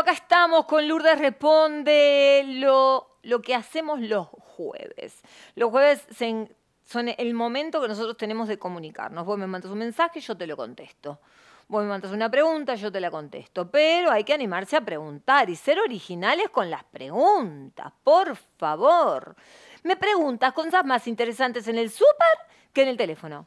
acá estamos con Lourdes Responde, lo, que hacemos los jueves. Los jueves son el momento que nosotros tenemos de comunicarnos. Vos me mandas un mensaje, yo te lo contesto. Vos me mandas una pregunta, yo te la contesto. Pero hay que animarse a preguntar y ser originales con las preguntas, por favor. Me preguntas cosas más interesantes en el súper que en el teléfono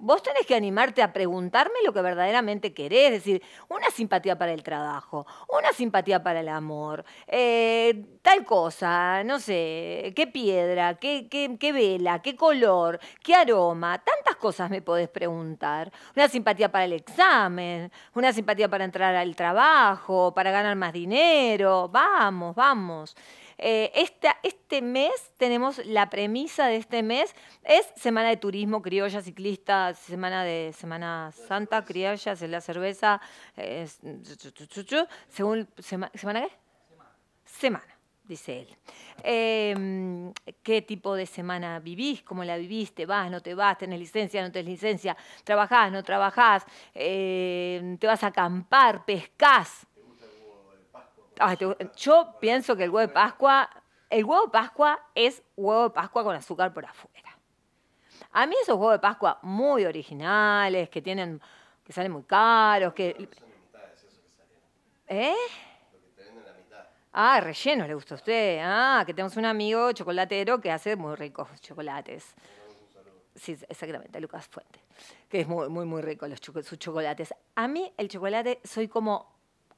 vos tenés que animarte a preguntarme lo que verdaderamente querés, es decir, una simpatía para el trabajo, una simpatía para el amor, eh, tal cosa, no sé, qué piedra, qué, qué, qué vela, qué color, qué aroma, tantas cosas me podés preguntar. Una simpatía para el examen, una simpatía para entrar al trabajo, para ganar más dinero, vamos, vamos. Eh, este mes tenemos la premisa de este mes, es Semana de Turismo Criolla Ciclista, Semana de Semana Santa, Criolla, la cerveza, según, ¿semana qué? Semana. dice él. Em, ¿Qué tipo de semana vivís? ¿Cómo la viviste vas? ¿Tenés licencia? ¿No tenés licencia? ¿Trabajás? ¿No trabajás? Em, ¿Te vas a acampar? ¿Pescás? yo pienso que el huevo de Pascua, el huevo de Pascua es huevo de Pascua con azúcar por afuera. A mí esos huevos de Pascua muy originales, que tienen, que salen muy caros, que. ¿Eh? Ah, relleno, le gusta a usted. Ah, que tenemos un amigo chocolatero que hace muy ricos chocolates. Sí, exactamente, Lucas Fuente, que es muy, muy, muy rico sus chocolates. A mí el chocolate soy como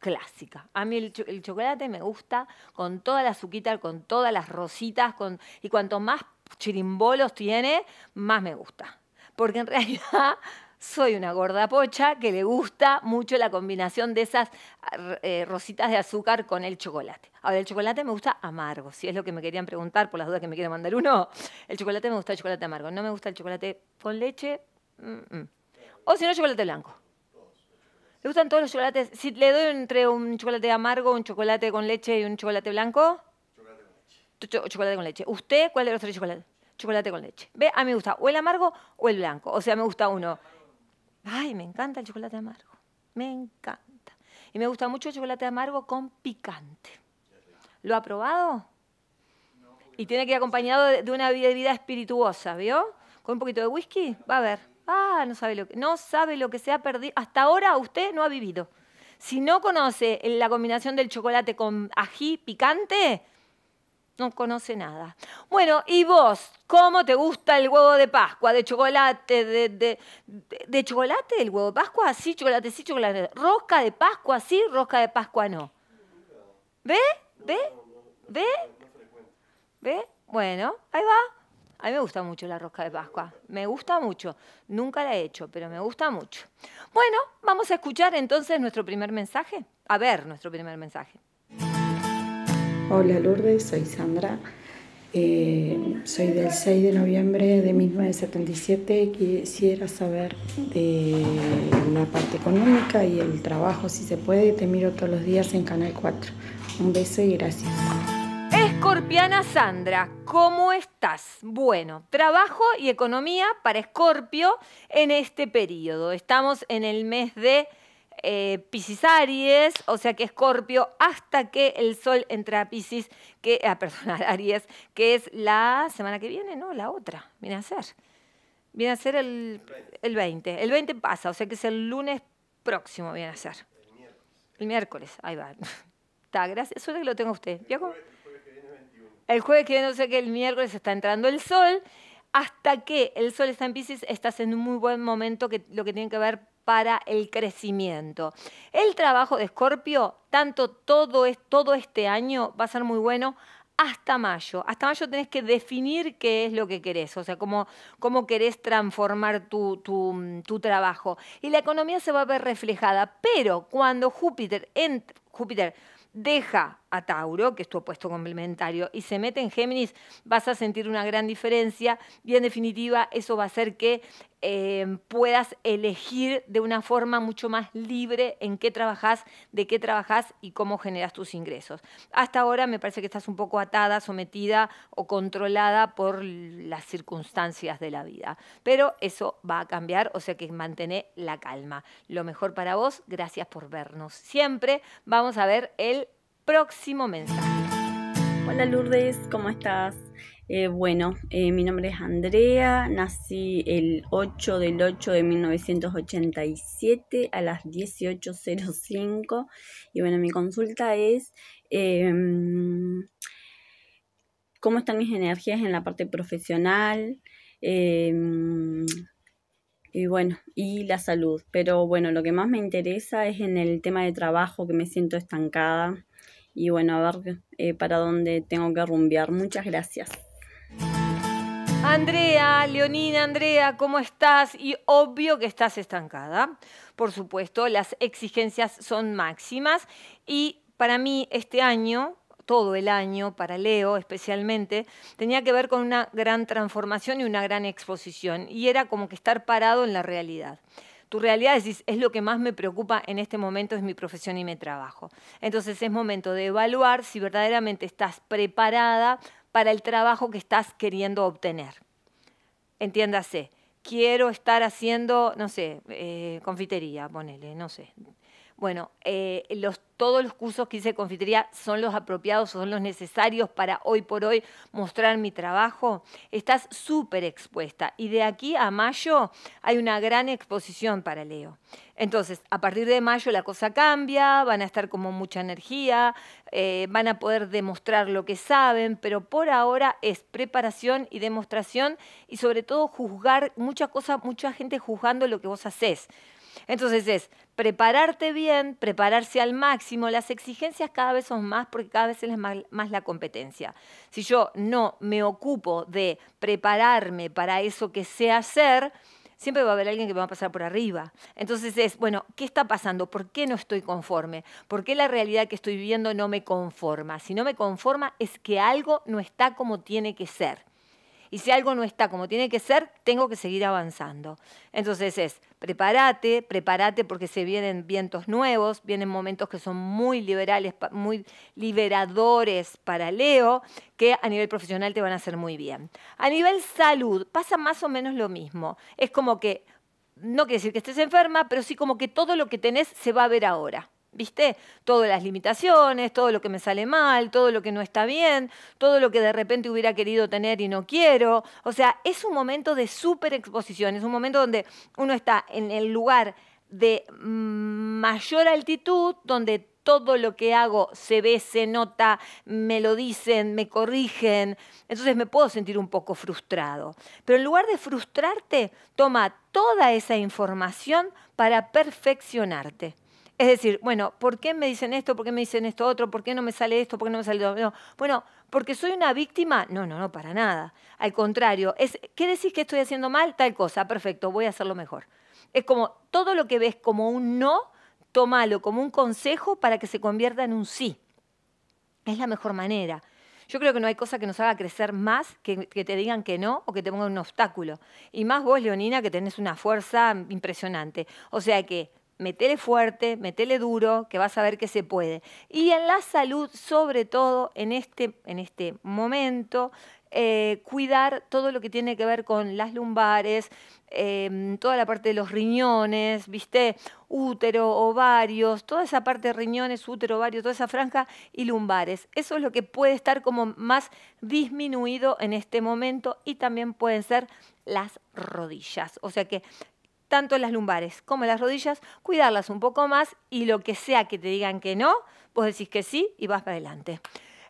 clásica. A mí el, chocolate me gusta con toda la azuquita, con todas las rositas, con, y cuanto más chirimbolos tiene, más me gusta. Porque en realidad soy una gorda pocha que le gusta mucho la combinación de esas eh, rositas de azúcar con el chocolate. Ahora, el chocolate me gusta amargo, si es lo que me querían preguntar por las dudas que me quiere mandar uno. El chocolate me gusta el chocolate amargo, no me gusta el chocolate con leche. O si no, chocolate blanco. ¿Le gustan todos los chocolates? Si le doy entre un chocolate amargo, un chocolate con leche y un chocolate blanco. Chocolate con leche. ¿Usted cuál de los tres chocolates? Chocolate con leche. ¿Ve? A mí me gusta o el amargo o el blanco. O sea, me gusta uno. Ay, me encanta el chocolate amargo. Me encanta. Y me gusta mucho el chocolate amargo con picante. ¿Lo ha probado? y tiene que ir acompañado de una vida espirituosa, ¿vio? Con un poquito de whisky, va a ver. Ah, no sabe lo que, no sabe lo que se ha perdido. Hasta ahora usted no ha vivido. Si no conoce la combinación del chocolate con ají picante, no conoce nada. Bueno, ¿y vos? ¿Cómo te gusta el huevo de Pascua? ¿De chocolate? ¿De, de, de, chocolate el huevo de Pascua? Sí, chocolate, sí, chocolate. ¿Rosca de Pascua? Sí, rosca de Pascua no. ¿Ve? ¿Ve? ¿Ve? ¿Ve? Bueno, ahí va. A mí me gusta mucho la rosca de Pascua, me gusta mucho. Nunca la he hecho, pero me gusta mucho. Bueno, vamos a escuchar entonces nuestro primer mensaje, a ver nuestro primer mensaje. Hola Lourdes, soy Sandra. Eh, soy del 6 de noviembre de 1977. Quisiera saber de la parte económica y el trabajo, si se puede. Te miro todos los días en Canal 4. Un beso y gracias. Escorpiana Sandra, ¿cómo estás? Bueno, trabajo y economía para Escorpio en este periodo. Estamos en el mes de eh, Piscis-Aries, o sea que Escorpio, hasta que el Sol entra a Piscis, que, ah, perdón, Aries, que es la semana que viene, ¿no? La otra, viene a ser. Viene a ser el, 20. El 20 pasa, o sea que es el lunes próximo, viene a ser. El miércoles. El miércoles, ahí va. Está, gracias. Suerte que lo tenga usted. Diego el jueves que no sé qué, el miércoles está entrando el sol, hasta que el sol está en Pisces, estás en un muy buen momento que lo que tiene que ver para el crecimiento. El trabajo de Escorpio, tanto todo, es, todo este año va a ser muy bueno hasta mayo. Hasta mayo tenés que definir qué es lo que querés, o sea, cómo, cómo querés transformar tu, tu, trabajo. Y la economía se va a ver reflejada, pero cuando Júpiter, en, Júpiter deja a Tauro, que es tu opuesto complementario, y se mete en Géminis, vas a sentir una gran diferencia y en definitiva eso va a hacer que eh, puedas elegir de una forma mucho más libre en qué trabajas, de qué trabajas y cómo generas tus ingresos. Hasta ahora me parece que estás un poco atada, sometida o controlada por las circunstancias de la vida, pero eso va a cambiar, o sea que mantén la calma. Lo mejor para vos, gracias por vernos. Siempre vamos a ver el próximo mensaje. Hola Lourdes, ¿cómo estás? Eh, bueno, eh, mi nombre es Andrea, nací el 8 del 8 de 1987 a las 18.05 y bueno, mi consulta es em, cómo están mis energías en la parte profesional em, y bueno, y la salud. Pero bueno, lo que más me interesa es en el tema de trabajo que me siento estancada y bueno, a ver eh, para dónde tengo que rumbear. Muchas gracias. Andrea, Leonina, Andrea, ¿cómo estás? Y obvio que estás estancada. Por supuesto, las exigencias son máximas y para mí este año todo el año, para Leo especialmente, tenía que ver con una gran transformación y una gran exposición, y era como que estar parado en la realidad tu realidad, decís, es lo que más me preocupa en este momento, es mi profesión y mi trabajo. Entonces es momento de evaluar si verdaderamente estás preparada para el trabajo que estás queriendo obtener. Entiéndase, quiero estar haciendo, no sé, eh, confitería, ponele, no sé. Bueno, eh, todos los cursos que hice de confitería son los apropiados, son los necesarios para hoy por hoy mostrar mi trabajo. Estás súper expuesta y de aquí a mayo hay una gran exposición para Leo. Entonces, a partir de mayo la cosa cambia, van a estar como mucha energía, eh, van a poder demostrar lo que saben, pero por ahora es preparación y demostración y sobre todo juzgar muchas cosas, mucha gente juzgando lo que vos haces. Entonces es prepararte bien, prepararse al máximo. Las exigencias cada vez son más porque cada vez es más, la competencia. Si yo no me ocupo de prepararme para eso que sé hacer, siempre va a haber alguien que me va a pasar por arriba. Entonces es, bueno, ¿qué está pasando? ¿Por qué no estoy conforme? ¿Por qué la realidad que estoy viviendo no me conforma? Si no me conforma es que algo no está como tiene que ser y si algo no está como tiene que ser, tengo que seguir avanzando. Entonces es, prepárate, prepárate porque se vienen vientos nuevos, vienen momentos que son muy liberales, muy liberadores para Leo, que a nivel profesional te van a hacer muy bien. A nivel salud pasa más o menos lo mismo. Es como que, no quiere decir que estés enferma, pero sí como que todo lo que tenés se va a ver ahora. ¿Viste? Todas las limitaciones, todo lo que me sale mal, todo lo que no está bien, todo lo que de repente hubiera querido tener y no quiero. O sea, es un momento de superexposición. es un momento donde uno está en el lugar de mayor altitud, donde todo lo que hago se ve, se nota, me lo dicen, me corrigen. Entonces me puedo sentir un poco frustrado. Pero en lugar de frustrarte, toma toda esa información para perfeccionarte. Es decir, bueno, ¿por qué me dicen esto? ¿Por qué me dicen esto otro? ¿Por qué no me sale esto? ¿Por qué no me sale otro? Bueno, ¿porque soy una víctima? No, no, no, para nada. Al contrario, es, ¿qué decís que estoy haciendo mal? Tal cosa, perfecto, voy a hacerlo mejor. Es como todo lo que ves como un no, tómalo como un consejo para que se convierta en un sí. Es la mejor manera. Yo creo que no hay cosa que nos haga crecer más que, que, te digan que no o que te pongan un obstáculo. Y más vos, Leonina, que tenés una fuerza impresionante. O sea que metele fuerte, metele duro, que vas a ver que se puede. Y en la salud, sobre todo en este, en este momento, eh, cuidar todo lo que tiene que ver con las lumbares, em, toda la parte de los riñones, ¿viste? Útero, ovarios, toda esa parte de riñones, útero, ovarios, toda esa franja y lumbares. Eso es lo que puede estar como más disminuido en este momento y también pueden ser las rodillas. O sea que tanto las lumbares como las rodillas, cuidarlas un poco más y lo que sea que te digan que no, vos decís que sí y vas para adelante.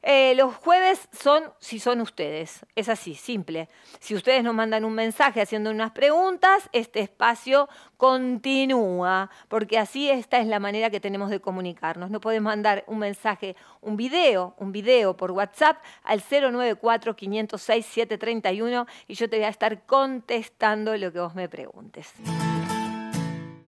Eh, los jueves son si son ustedes. Es así, simple. Si ustedes nos mandan un mensaje haciendo unas preguntas, este espacio continúa, porque así esta es la manera que tenemos de comunicarnos. No podés mandar un mensaje, un video, un video por WhatsApp al 094-506-731 y yo te voy a estar contestando lo que vos me preguntes.